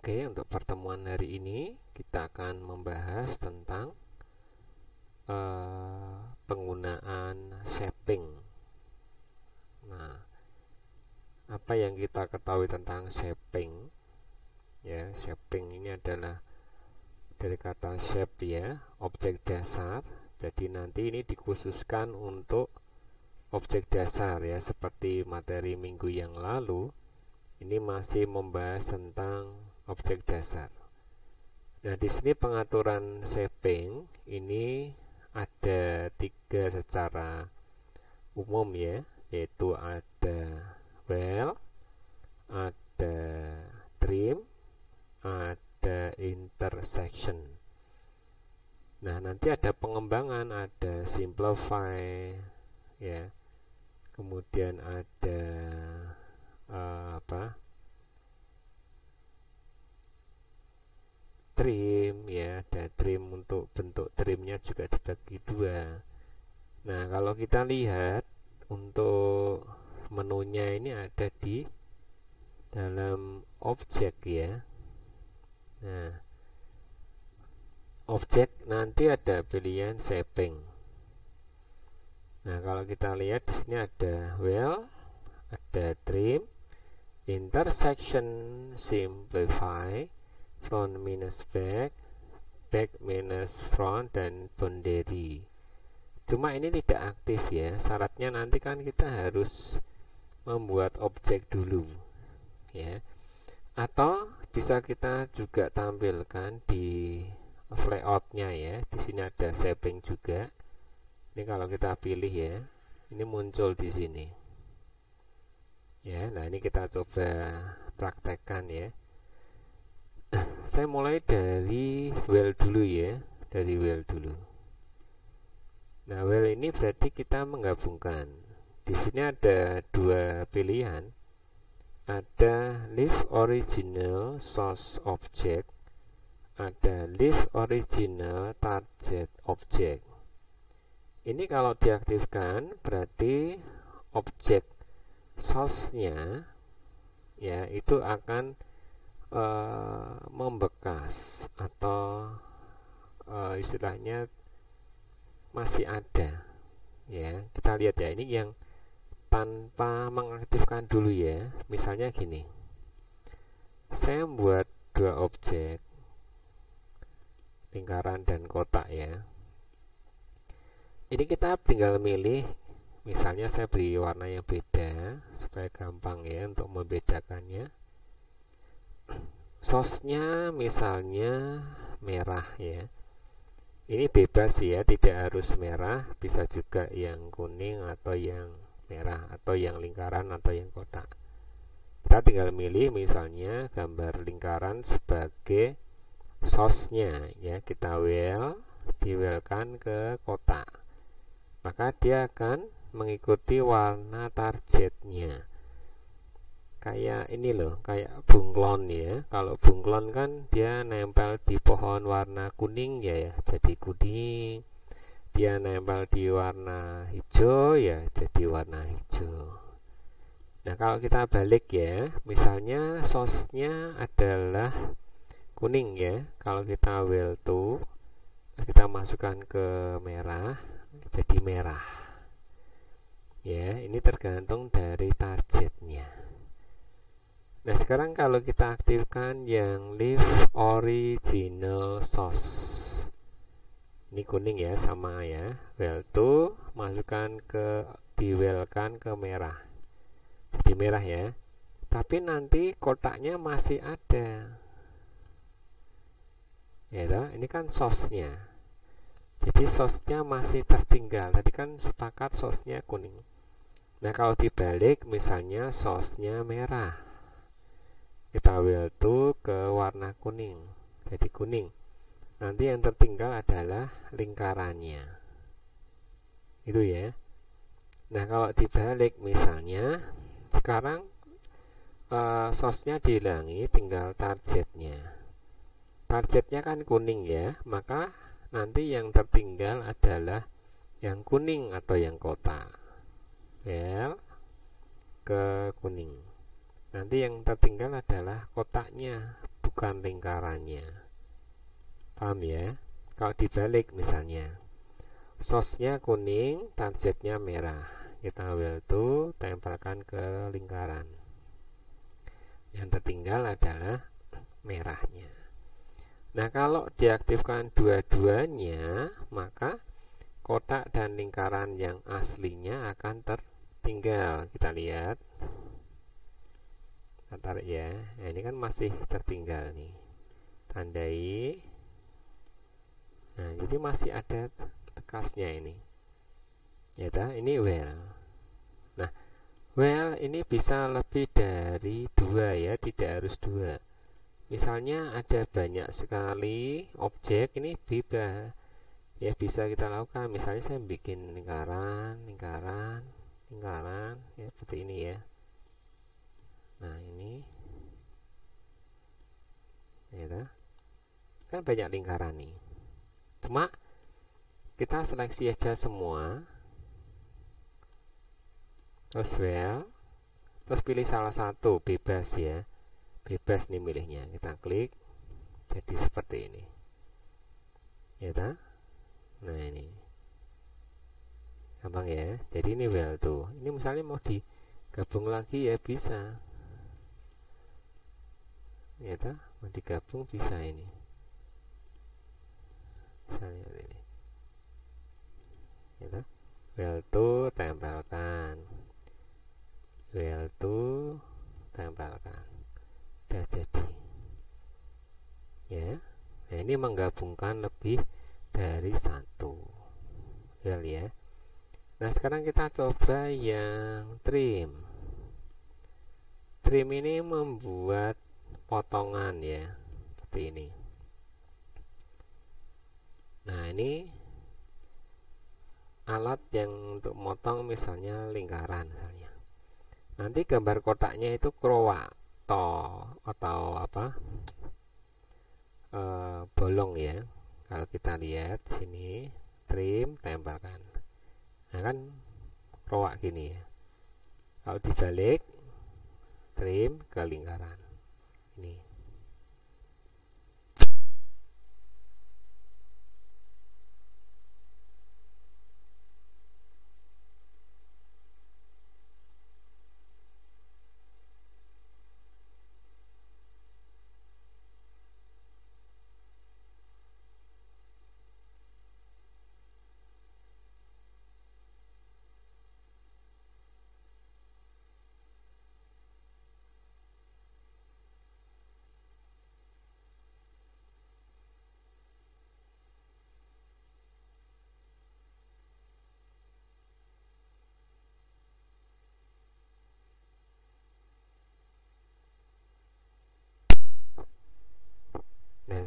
Oke, untuk pertemuan hari ini kita akan membahas tentang uh, penggunaan shaping. Nah, apa yang kita ketahui tentang shaping? Ya, shaping ini adalah dari kata shape ya, objek dasar. Jadi nanti ini dikhususkan untuk objek dasar ya, seperti materi minggu yang lalu. Ini masih membahas tentang objek dasar. Nah, di sini pengaturan shaping ini ada tiga secara umum ya, yaitu ada well, ada trim, ada intersection. Nah, nanti ada pengembangan, ada simplify ya. Kemudian ada uh, apa? trim ya ada trim untuk bentuk trimnya juga dibagi dua nah kalau kita lihat untuk menunya ini ada di dalam objek ya nah objek nanti ada pilihan shaping nah kalau kita lihat di sini ada well ada trim intersection simplify front minus back back minus front dan boundary cuma ini tidak aktif ya syaratnya nanti kan kita harus membuat objek dulu ya atau bisa kita juga tampilkan di layoutnya ya di sini ada shaping juga ini kalau kita pilih ya ini muncul di sini ya nah ini kita coba praktekkan ya saya mulai dari well dulu ya dari well dulu nah well ini berarti kita menggabungkan di sini ada dua pilihan ada list original source object ada list original target object ini kalau diaktifkan berarti objek source-nya ya itu akan Eh, membekas atau uh, istilahnya masih ada ya kita lihat ya ini yang tanpa mengaktifkan dulu ya misalnya gini saya membuat dua objek lingkaran dan kotak ya ini kita tinggal milih misalnya saya beri warna yang beda supaya gampang ya untuk membedakannya sosnya misalnya merah ya ini bebas ya tidak harus merah bisa juga yang kuning atau yang merah atau yang lingkaran atau yang kotak kita tinggal milih misalnya gambar lingkaran sebagai sosnya ya kita well diwelkan ke kotak maka dia akan mengikuti warna targetnya kayak ini loh kayak bunglon ya kalau bunglon kan dia nempel di pohon warna kuning ya ya jadi kuning dia nempel di warna hijau ya jadi warna hijau nah kalau kita balik ya misalnya sosnya adalah kuning ya kalau kita will to kita masukkan ke merah jadi merah ya ini tergantung dari targetnya Nah sekarang kalau kita aktifkan yang leave original source Ini kuning ya sama ya Well to masukkan ke diwelkan ke merah Jadi merah ya Tapi nanti kotaknya masih ada Ya toh? ini kan sosnya Jadi sosnya masih tertinggal Tadi kan sepakat sosnya kuning Nah kalau dibalik misalnya sosnya merah kita will to ke warna kuning jadi kuning nanti yang tertinggal adalah lingkarannya itu ya nah kalau dibalik misalnya sekarang e, eh, sosnya dihilangi tinggal targetnya targetnya kan kuning ya maka nanti yang tertinggal adalah yang kuning atau yang kotak ya ke kuning Nanti yang tertinggal adalah kotaknya, bukan lingkarannya. Paham ya? Kalau dibalik misalnya, sosnya kuning, targetnya merah. Kita ambil itu, tempelkan ke lingkaran. Yang tertinggal adalah merahnya. Nah, kalau diaktifkan dua-duanya, maka kotak dan lingkaran yang aslinya akan tertinggal. Kita lihat tarik ya nah, ini kan masih tertinggal nih tandai nah jadi masih ada bekasnya ini ya ta ini well nah well ini bisa lebih dari dua ya tidak harus dua misalnya ada banyak sekali objek ini bebas ya bisa kita lakukan misalnya saya bikin lingkaran lingkaran lingkaran ya seperti ini ya nah ini ya kan? kan banyak lingkaran nih cuma kita seleksi aja semua terus well terus pilih salah satu bebas ya bebas nih milihnya kita klik jadi seperti ini ya ta? nah ini gampang ya jadi ini well tuh ini misalnya mau digabung lagi ya bisa ya ta digabung bisa ini bisa lihat ini ya ta well to tempelkan well to tempelkan sudah jadi ya nah ini menggabungkan lebih dari satu well ya nah sekarang kita coba yang trim trim ini membuat potongan ya seperti ini nah ini alat yang untuk motong misalnya lingkaran misalnya nanti gambar kotaknya itu to atau apa e, bolong ya kalau kita lihat sini trim tembakan, nah kan kroa gini ya kalau dibalik trim ke lingkaran me.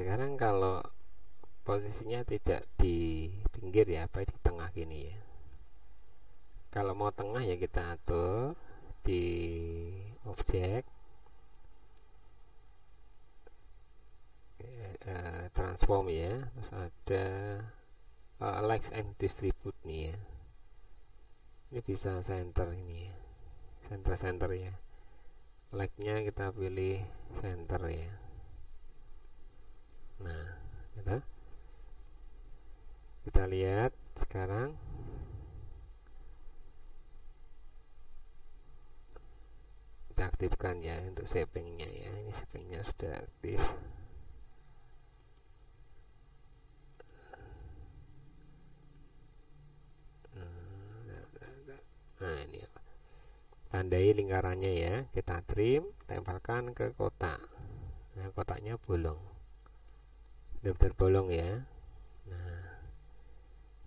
sekarang kalau posisinya tidak di pinggir ya apa di tengah gini ya kalau mau tengah ya kita atur di objek eh, transform ya terus ada uh, likes and distribute nih ya ini bisa center ini ya center center ya like nya kita pilih center ya Nah, kita ya kita lihat sekarang kita aktifkan ya untuk shapingnya ya ini shapingnya sudah aktif nah ini tandai lingkarannya ya kita trim tempelkan ke kotak nah kotaknya bolong daftar bolong ya nah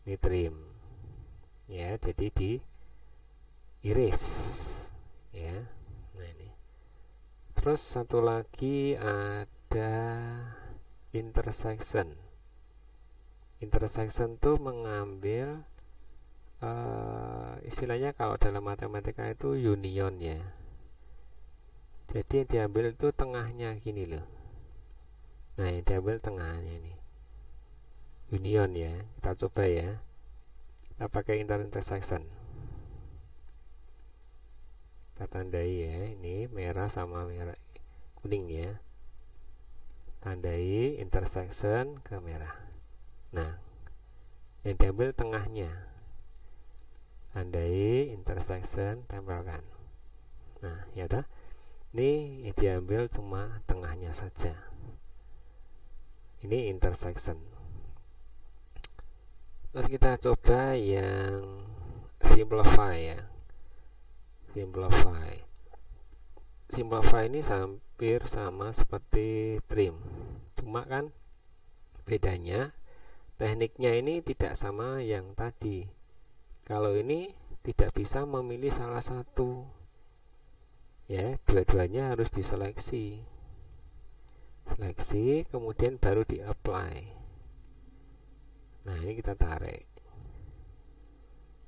ini trim ya jadi di iris ya nah ini terus satu lagi ada intersection intersection tuh mengambil uh, istilahnya kalau dalam matematika itu union ya jadi yang diambil itu tengahnya gini loh nah ini double tengahnya ini union ya kita coba ya kita pakai inter intersection kita tandai ya ini merah sama merah kuning ya tandai intersection ke merah nah yang double tengahnya tandai intersection tempelkan nah ya toh ini diambil cuma tengahnya saja ini intersection terus kita coba yang simplify ya simplify simplify ini hampir sama seperti trim cuma kan bedanya tekniknya ini tidak sama yang tadi kalau ini tidak bisa memilih salah satu ya dua-duanya harus diseleksi seleksi kemudian baru di apply nah ini kita tarik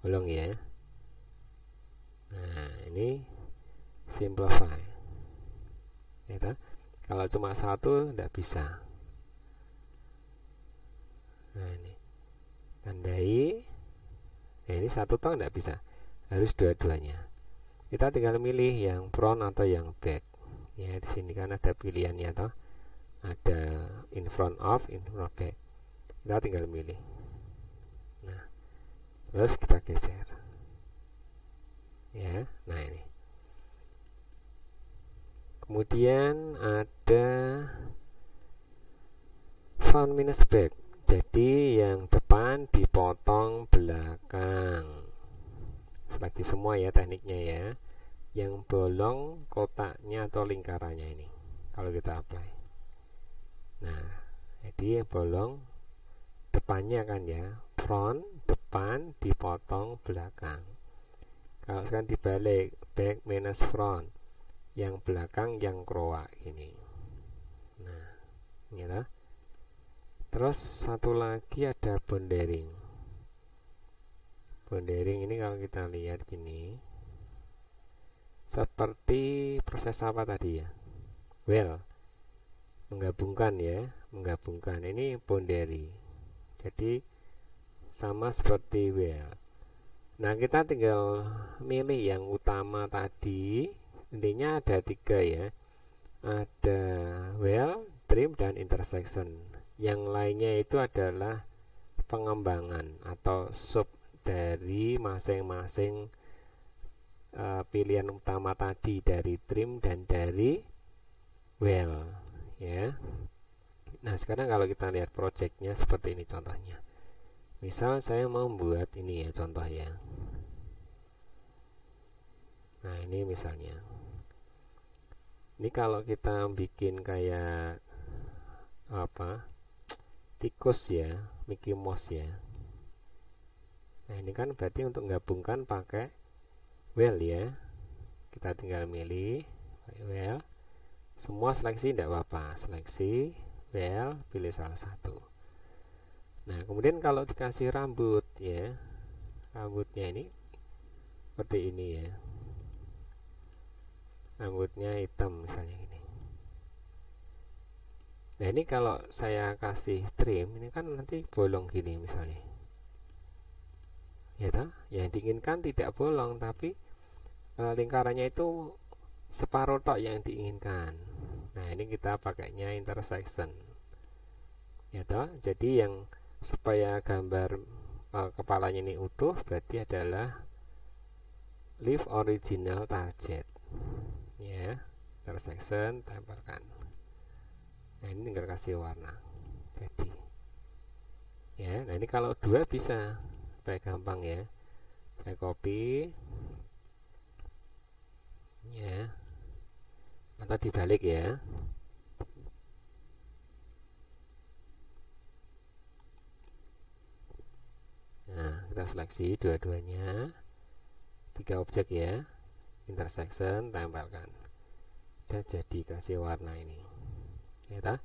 bolong ya nah ini simplify ya kalau cuma satu tidak bisa nah ini tandai nah ini satu tong tidak bisa harus dua-duanya kita tinggal milih yang front atau yang back ya di sini kan ada pilihannya toh ada in front of in front of back kita tinggal milih nah terus kita geser ya nah ini kemudian ada front minus back jadi yang depan dipotong belakang lagi semua ya tekniknya ya yang bolong kotaknya atau lingkarannya ini kalau kita apply Nah, jadi bolong depannya kan ya, front, depan, dipotong belakang. Kalau sekarang dibalik, back minus front, yang belakang yang kroa ini. Nah, ini lah Terus satu lagi ada bondering. Bondering ini kalau kita lihat gini, seperti proses apa tadi ya? Well, menggabungkan ya menggabungkan ini boundary jadi sama seperti well nah kita tinggal milih yang utama tadi intinya ada tiga ya ada well trim dan intersection yang lainnya itu adalah pengembangan atau sub dari masing-masing uh, pilihan utama tadi dari trim dan dari well ya nah sekarang kalau kita lihat projectnya seperti ini contohnya misal saya mau membuat ini ya contoh ya nah ini misalnya ini kalau kita bikin kayak apa tikus ya Mickey Mouse ya nah ini kan berarti untuk gabungkan pakai well ya kita tinggal milih well semua seleksi tidak apa-apa seleksi well pilih salah satu nah kemudian kalau dikasih rambut ya rambutnya ini seperti ini ya rambutnya hitam misalnya ini nah ini kalau saya kasih trim ini kan nanti bolong gini misalnya ya toh? yang diinginkan tidak bolong tapi eh, lingkarannya itu separuh tok yang diinginkan Nah, ini kita pakainya intersection. Ya toh? Jadi yang supaya gambar e, kepalanya ini utuh berarti adalah leave original target. Ya, intersection tempelkan. Nah, ini tinggal kasih warna. Jadi ya, nah ini kalau dua bisa supaya gampang ya. Saya copy. Ya atau dibalik ya nah kita seleksi dua-duanya tiga objek ya intersection tempelkan dan jadi kasih warna ini ya ta?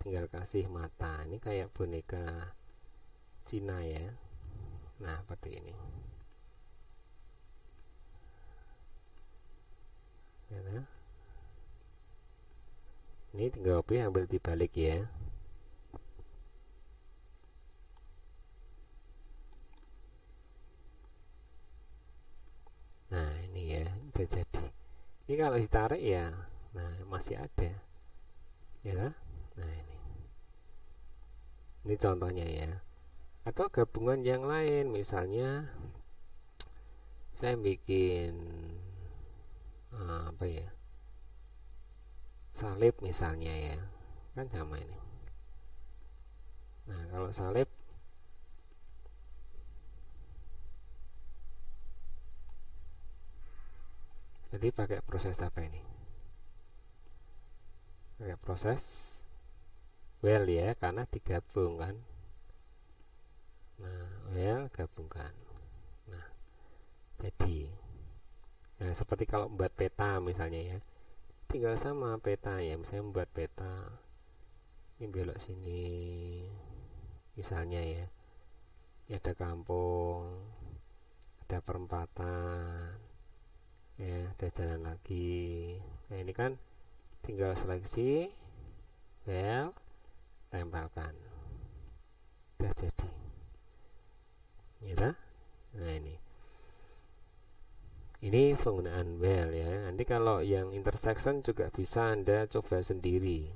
tinggal kasih mata ini kayak boneka Cina ya nah seperti ini ini tinggal copy ambil dibalik ya nah ini ya udah jadi ini kalau ditarik ya nah masih ada ya kan? nah ini ini contohnya ya atau gabungan yang lain misalnya saya bikin eh, apa ya salib misalnya ya kan sama ini nah kalau salib jadi pakai proses apa ini pakai proses well ya karena digabung kan nah well gabungkan nah jadi nah seperti kalau membuat peta misalnya ya tinggal sama peta ya misalnya membuat peta ini belok sini misalnya ya ini ya ada kampung ada perempatan ya ada jalan lagi nah ini kan tinggal seleksi well tempelkan sudah jadi ya nah ini ini penggunaan well ya nanti kalau yang intersection juga bisa anda coba sendiri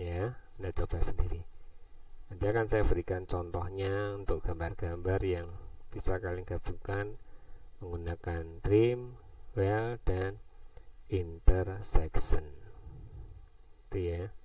ya anda coba sendiri nanti akan saya berikan contohnya untuk gambar-gambar yang bisa kalian gabungkan menggunakan trim well dan intersection itu ya